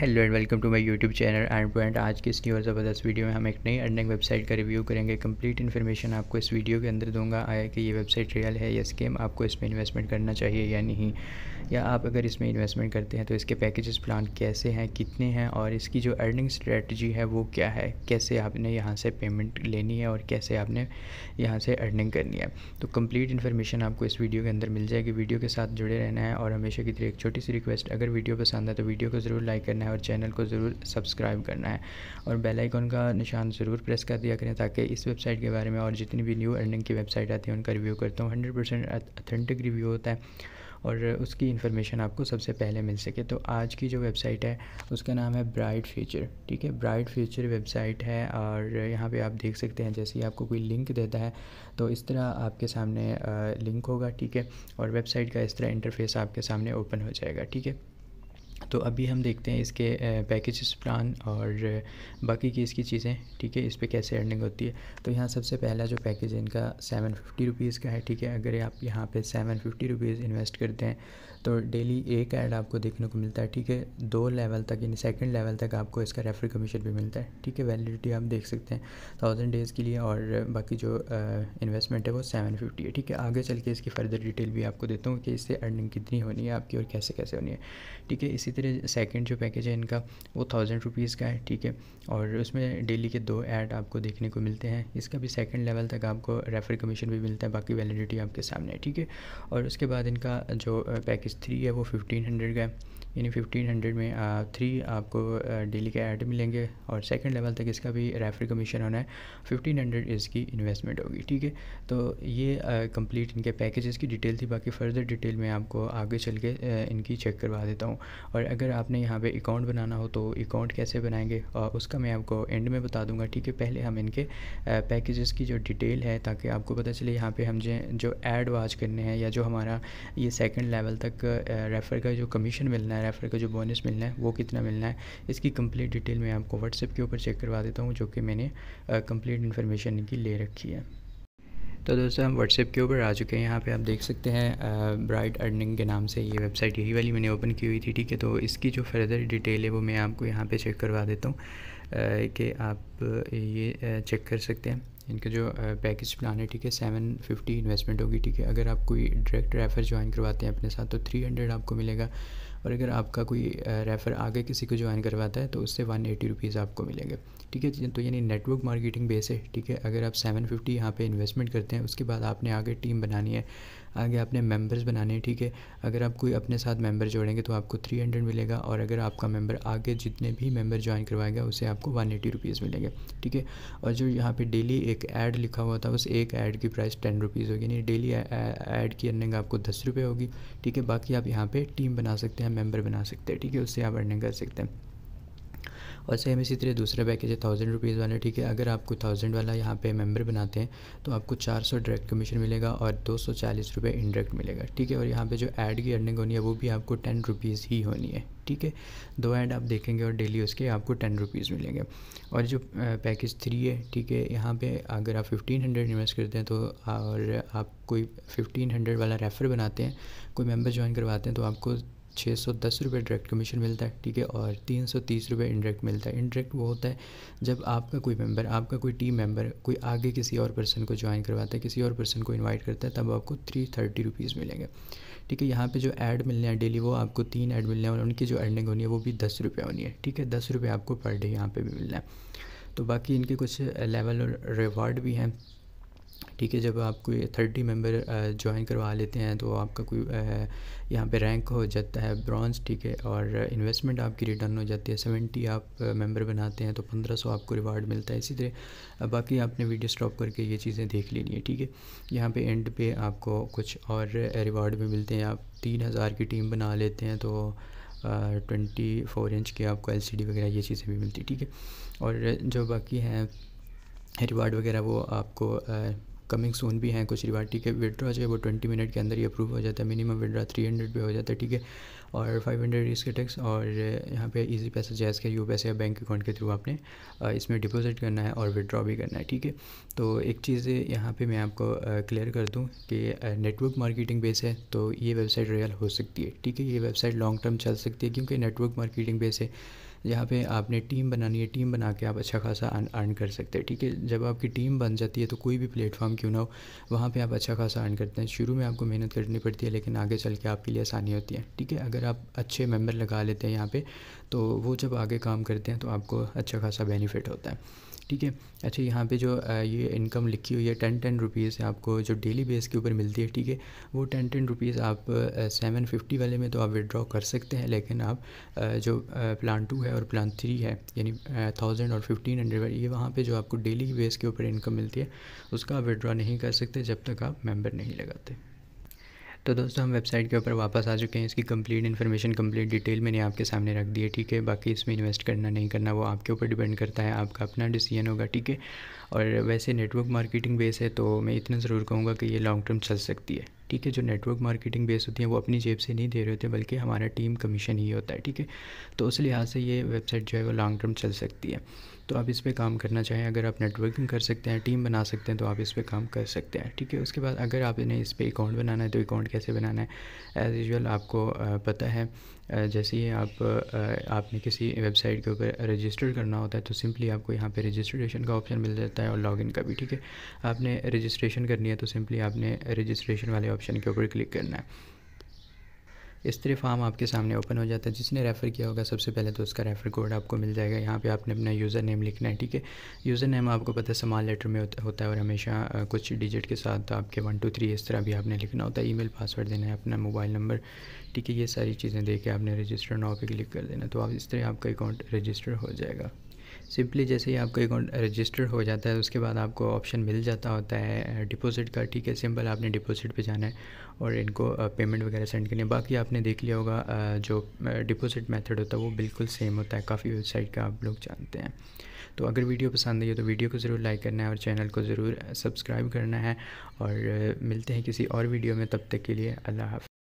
hello and welcome to my YouTube channel and point आज की इस न्यू और ज़बरदस्त वीडियो में हम एक नई अर्निंग वेबसाइट का रिव्यू करेंगे कंप्लीट इन्फॉर्मेशन आपको इस वीडियो के अंदर दूंगा आया कि ये वेबसाइट रियल है या स्कीम आपको इसमें इन्वेस्टमेंट करना चाहिए या नहीं या आप अगर इसमें इन्वेस्टमेंट करते हैं तो इसके पैकेजेस प्लान कैसे हैं कितने हैं और इसकी जो अर्निंग स्ट्रेटजी है वो क्या है कैसे आपने यहाँ से पेमेंट लेनी है और कैसे आपने यहाँ से अर्निंग करनी है तो कम्प्लीट इन्फॉर्मेशन आपको इस वीडियो के अंदर मिल जाएगी वीडियो के साथ जुड़े रहना है और हमेशा की तरह एक छोटी सी रिक्वेस्ट अगर वीडियो पसंद है तो वीडियो को ज़रूर लाइक करना है और चैनल को ज़रूर सब्सक्राइब करना है और बेल आइकन का निशान ज़रूर प्रेस कर दिया करें ताकि इस वेबसाइट के बारे में और जितनी भी न्यू अर्निंग की वेबसाइट आती है उनका रिव्यू करता हूँ हंड्रेड परसेंट अथेंटिक रिव्यू होता है और उसकी इन्फॉर्मेशन आपको सबसे पहले मिल सके तो आज की जो वेबसाइट है उसका नाम है ब्राइट फ्यूचर ठीक है ब्राइट फ्यूचर वेबसाइट है और यहाँ पे आप देख सकते हैं जैसे ही आपको कोई लिंक देता है तो इस तरह आपके सामने लिंक होगा ठीक है और वेबसाइट का इस तरह इंटरफेस आपके सामने ओपन हो जाएगा ठीक है तो अभी हम देखते हैं इसके पैकेजेस प्लान और बाकी की इसकी चीज़ें ठीक है इस पर कैसे अर्निंग होती है तो यहाँ सबसे पहला जो पैकेज है इनका सेवन फिफ्टी रुपीज़ का है ठीक है अगर आप यहाँ पे सेवन फिफ्टी रुपीज़ इन्वेस्ट करते हैं तो डेली एक ऐड आपको देखने को मिलता है ठीक है दो लेवल तक यानी सेकेंड लेवल तक आपको इसका रेफर कमीशन भी मिलता है ठीक है वैलिडिटी आप देख सकते हैं थाउजेंड डेज़ के लिए और बाकी जो इन्वेस्टमेंट है वो सेवन फिफ्टी है ठीक है आगे चल के इसकी फर्दर डिटेल भी आपको देता हूँ कि इससे अर्निंग कितनी होनी है आपकी और कैसे कैसे होनी है ठीक है इसी तरह सेकंड जो पैकेज है इनका वो थाउजेंड रुपीज़ का है ठीक है और उसमें डेली के दो ऐड आपको देखने को मिलते हैं इसका भी सेकंड लेवल तक आपको रेफर कमीशन भी मिलता है बाकी वैलिडिटी आपके सामने है ठीक है और उसके बाद इनका जो पैकेज थ्री है वो फिफ्टीन हंड्रेड का है यानी फिफ्टीन हंड्रेड में आ, थ्री आपको डेली के ऐड मिलेंगे और सेकंड लेवल तक इसका भी रेफर कमीशन होना है फिफ्टीन हंड्रेड इसकी इन्वेस्टमेंट होगी ठीक है तो ये कंप्लीट इनके पैकेजेस की डिटेल थी बाकी फर्दर डिटेल मैं आपको आगे चल के इनकी चेक करवा देता हूँ और अगर आपने यहाँ पे अकाउंट बनाना हो तो अकाउंट कैसे बनाएंगे और उसका मैं आपको एंड में बता दूंगा ठीक है पहले हम इनके पैकेजेस की जो डिटेल है ताकि आपको पता चले यहाँ पे हम जो एड वाच करने हैं या जो हमारा ये सेकंड लेवल तक रेफ़र का जो कमीशन मिलना है रेफ़र का जो बोनस मिलना है वो कितना मिलना है इसकी कम्प्लीट डिटेल मैं आपको व्हाट्सएप के ऊपर चेक करवा देता हूँ जो कि मैंने कम्प्लीट इन्फॉर्मेशन इनकी ले रखी है तो दोस्तों हम व्हाट्सएप के ऊपर आ चुके हैं यहाँ पे आप देख सकते हैं ब्राइट अर्निंग के नाम से ये वेबसाइट यही वाली मैंने ओपन की हुई थी ठीक है तो इसकी जो फर्दर डिटेल है वो मैं आपको यहाँ पे चेक करवा देता हूँ कि आप ये चेक कर सकते हैं इनका जो पैकेज प्लान है ठीक है सेवन फिफ्टी इन्वेस्टमेंट होगी ठीक है अगर आप कोई डायरेक्ट रेफ़र ज्वाइन करवाते हैं अपने साथ तो थ्री हंड्रेड आपको मिलेगा और अगर आपका कोई रेफ़र आगे किसी को ज्वाइन करवाता है तो उससे वन एटी रुपीज़ आपको मिलेंगे ठीक है तो यानी नेटवर्क मार्केटिंग बेस है ठीक है अगर आप सेवन फिफ्टी यहाँ पर इन्वेस्टमेंट करते हैं उसके बाद आपने आगे टीम बनानी है आगे आपने मेंबर्स बनाने हैं ठीक है अगर आप कोई अपने साथ मेंबर जोड़ेंगे तो आपको थ्री हंड्रेड मिलेगा और अगर आपका मेंबर आगे जितने भी मेंबर ज्वाइन करवाएगा उसे आपको वन एटी रुपीज़ ठीक है और जो यहाँ पे डेली एक ऐड लिखा हुआ था उस एक ऐड की प्राइस टेन रुपीज़ होगी यानी डेली ऐड की अर्निंग आपको दस रुपये होगी ठीक है बाकी आप यहाँ पर टीम बना सकते हैं मेम्बर बना सकते हैं ठीक है उससे आप अर्निंग कर सकते हैं और सेम इसी तरह दूसरा पैकेज है थाउजेंड रुपीज़ वाला ठीक है अगर आपको थाउजेंड वाला यहाँ पे मेंबर बनाते हैं तो आपको चार सौ डायरेक्ट कमीशन मिलेगा और दो सौ चालीस रुपये इंडरेक्ट मिलेगा ठीक है और यहाँ पे जो ऐड की अर्निंग होनी है वो भी आपको टेन रुपीज़ ही होनी है ठीक है दो ऐड आप देखेंगे और डेली उसके आपको टेन रुपीज़ मिलेंगे और जो पैकेज थ्री है ठीक है यहाँ पे अगर आप फिफ्टीन हंड्रेड इन्वेस्ट करते हैं तो और आप कोई फिफ्टीन हंड्रेड वाला रेफर बनाते हैं कोई मेंबर ज्वाइन करवाते हैं तो आपको छः सौ दस रुपये डायरेक्ट कमीशन मिलता है ठीक है और तीन सौ तीस रुपये इनडायरेक्ट मिलता है इनडायरेक्ट वो होता है जब आपका कोई मेंबर आपका कोई टीम मेंबर कोई आगे किसी और पर्सन को ज्वाइन करवाता है किसी और पर्सन को इन्वाइट करता है तब आपको थ्री थर्टी रुपीज़ मिलेंगे ठीक है यहाँ पे जो ऐड मिलने हैं डेली वो आपको तीन ऐड मिलने हैं और उनकी जो अर्निंग होनी है वो भी दस रुपये होनी है ठीक है दस रुपये आपको पर डे यहाँ पर भी मिलना है तो बाकी इनके कुछ लेवल और रिवॉर्ड भी हैं ठीक है जब आप कोई थर्टी मेंबर ज्वाइन करवा लेते हैं तो आपका कोई यहाँ पे रैंक हो जाता है ब्रॉन्ज ठीक है और इन्वेस्टमेंट आपकी रिटर्न हो जाती है सेवेंटी आप मेंबर बनाते हैं तो पंद्रह सौ आपको रिवार्ड मिलता है इसी तरह बाकी आपने वीडियो स्टॉप करके ये चीज़ें देख लेनी है ठीक है यहाँ पे एंड पे आपको कुछ और रिवार्ड भी मिलते हैं आप तीन हज़ार की टीम बना लेते हैं तो ट्वेंटी फोर इंच के आपको एल वगैरह ये चीज़ें भी मिलती है ठीक है और जो बाकी हैं रिवार्ड वगैरह वो आपको कमिंग सोन भी हैं कुछ रिवार्ड ठीक है विड्रा जो है वो ट्वेंटी मिनट के अंदर ही अप्रूव हो जाता है मिनिमम विड्रा थ्री हंड्रेड पे हो जाता है ठीक है और फाइव हंड्रेड इसके टैक्स और यहाँ पे इजी पैसा जैस के यू पैसे या बैंक अकाउंट के थ्रू आपने इसमें डिपॉजिट करना है और विड्रॉ भी करना है ठीक है तो एक चीज़ यहाँ पर मैं आपको क्लियर कर दूँ कि नेटवर्क मार्केटिंग बेस है तो ये वेबसाइट रियल हो सकती है ठीक है ये वेबसाइट लॉन्ग टर्म चल सकती है क्योंकि नेटवर्क मार्केटिंग बेस है यहाँ पे आपने टीम बनानी है टीम बना के आप अच्छा खासा अर्न कर सकते हैं ठीक है जब आपकी टीम बन जाती है तो कोई भी प्लेटफॉर्म क्यों ना हो वहाँ पे आप अच्छा खासा अर्न करते हैं शुरू में आपको मेहनत करनी पड़ती है लेकिन आगे चल के आपके लिए आसानी होती है ठीक है अगर आप अच्छे मेम्बर लगा लेते हैं यहाँ पर तो वो जब आगे काम करते हैं तो आपको अच्छा खासा बेनिफिट होता है ठीक है अच्छा यहाँ पे जो ये इनकम लिखी हुई है टेन टेन रुपीज़ आपको जो डेली बेस के ऊपर मिलती है ठीक है वो टेन टेन रुपीज़ आप सेवन फिफ्टी वाले में तो आप विड्रॉ कर सकते हैं लेकिन आप जो प्लान टू है और प्लान थ्री है यानी थाउजेंड और फिफ्टीन हंड्रेड ये वहाँ पर जो आपको डेली बेस के ऊपर इनकम मिलती है उसका आप विड्रॉ नहीं कर सकते जब तक आप मेम्बर नहीं लगाते तो दोस्तों हम वेबसाइट के ऊपर वापस आ चुके हैं इसकी कंप्लीट इन्फॉर्मेशन कंप्लीट डिटेल मैंने आपके सामने रख दी है ठीक है बाकी इसमें इन्वेस्ट करना नहीं करना वो आपके ऊपर डिपेंड करता है आपका अपना डिसीजन होगा ठीक है और वैसे नेटवर्क मार्केटिंग बेस है तो मैं इतना ज़रूर कहूँगा कि ये लॉन्ग टर्म चल सकती है ठीक है जो नेटवर्क मार्केटिंग बेस होती है वो अपनी जेब से नहीं दे रहे होते बल्कि हमारा टीम कमीशन ही होता है ठीक है तो उस लिहाज से ये वेबसाइट जो है वो लॉन्ग टर्म चल सकती है तो आप इस पर काम करना चाहें अगर आप नेटवर्किंग कर सकते हैं टीम बना सकते हैं तो आप इस पर काम कर सकते हैं ठीक है उसके बाद अगर आपने इस पर अकाउंट बनाना है तो अकाउंट कैसे बनाना है एज़ यूजल आपको पता है जैसे ही आप आपने किसी वेबसाइट के ऊपर रजिस्टर करना होता है तो सिंपली आपको यहाँ पे रजिस्ट्रेशन का ऑप्शन मिल जाता है और लॉगिन का भी ठीक है आपने रजिस्ट्रेशन करनी है तो सिंपली आपने रजिस्ट्रेशन वाले ऑप्शन के ऊपर क्लिक करना है इस तरह फॉर्म आपके सामने ओपन हो जाता है जिसने रेफ़र किया होगा सबसे पहले तो उसका रेफ़र कोड आपको मिल जाएगा यहाँ पे आपने अपना यूज़र नेम लिखना है ठीक है यूज़र नेम आपको पता है समाल लेटर में होता है और हमेशा कुछ डिजिट के साथ आपके वन टू थ्री इस तरह भी आपने लिखना होता है ई पासवर्ड देना है अपना मोबाइल नंबर ठीक है ये सारी चीज़ें दे के आपने रजिस्टर नाव पर क्लिक कर देना तो आप इस तरह आपका अकाउंट रजिस्टर हो जाएगा सिंपली जैसे ही आपका अकाउंट रजिस्टर्ड हो जाता है उसके बाद आपको ऑप्शन मिल जाता होता है डिपॉजिट का ठीक है सिंपल आपने डिपॉजिट पे जाना है और इनको पेमेंट वगैरह सेंड करनी है बाकी आपने देख लिया होगा जो डिपॉजिट मेथड होता है वो बिल्कुल सेम होता है काफ़ी वेबसाइट का आप लोग जानते हैं तो अगर वीडियो पसंद आई हो तो वीडियो को ज़रूर लाइक करना है और चैनल को ज़रूर सब्सक्राइब करना है और मिलते हैं किसी और वीडियो में तब तक के लिए अल्लाह हाफ़